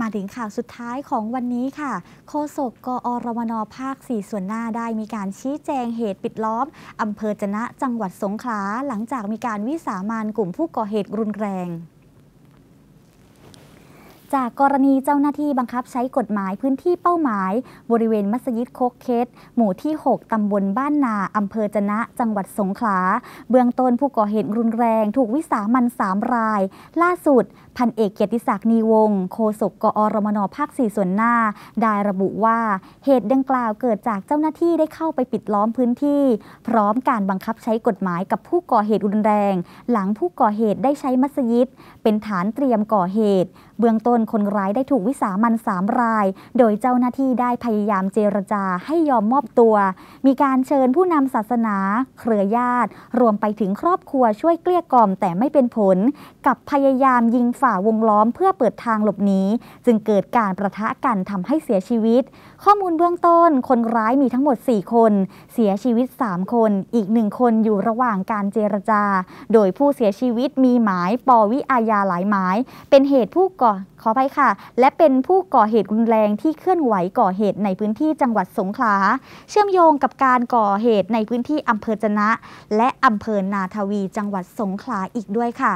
มาถึงข่าวสุดท้ายของวันนี้ค่ะ โฆษก กอรมนภาค 4 ส่วนหน้าได้มีการชี้แจงเหตุปิดล้อม อำเภอจนะจังหวัดสงขลา หลังจากมีการวิสามันกลุ่มผู้ก่อเหตุรุนแรงจากกรณีเจ้าหน้าที่บังคับใช้กฎหมายพื้นที่เป้าหมาย บริเวณมัสยิดโคกเคสหมู่ที่ 6 ตำบลบ้านนา อำเภอจนะจังหวัดสงขลาเบื้องต้นผู้ก่อเหตุรุนแรง ถูกวิสามันสามราย ล่าสุด พันเอกเกียรติศักดิ์นีวงโฆษกกอรมนภาค4ส่วนหน้า ได้ระบุว่าเหตุดังกล่าวเกิดจากเจ้าหน้าที่ได้เข้าไปปิดล้อมพื้นที่พร้อมการบังคับใช้กฎหมายกับผู้ก่อเหตุรุนแรง หลังผู้ก่อเหตุได้ใช้มัสยิด เป็นฐานเตรียมก่อเหตุเบื้องต้นคนร้ายได้ถูกวิสามันสามราย โดยเจ้าหน้าที่ได้พยายามเจรจาให้ยอมมอบตัว มีการเชิญผู้นำศาสนา เครือญาติรวมไปถึงครอบครัวช่วยเกลี้ยกล่อมแต่ไม่เป็นผล กับพยายามยิงฝ่าวงล้อมเพื่อเปิดทางหลบหนีจึงเกิดการประทะกันทำให้เสียชีวิต ข้อมูลเบื้องต้นคนร้ายมีทั้งหมด 4 คนเสียชีวิต 3 คน อีกหนึ่งคนอยู่ระหว่างการเจรจา โดยผู้เสียชีวิตมีหมายปวิอาญาหลายหมาย เป็นเหตุผู้ก่อ่อขอไปค่ะ และเป็นผู้ก่อเหตุรุนแรงที่เคลื่อนไหวก่อเหตุในพื้นที่จังหวัดสงขลา เชื่อมโยงกับการก่อเหตุในพื้นที่อำเภอจนะ และอำเภอนาทวีจังหวัดสงขลาอีกด้วยค่ะ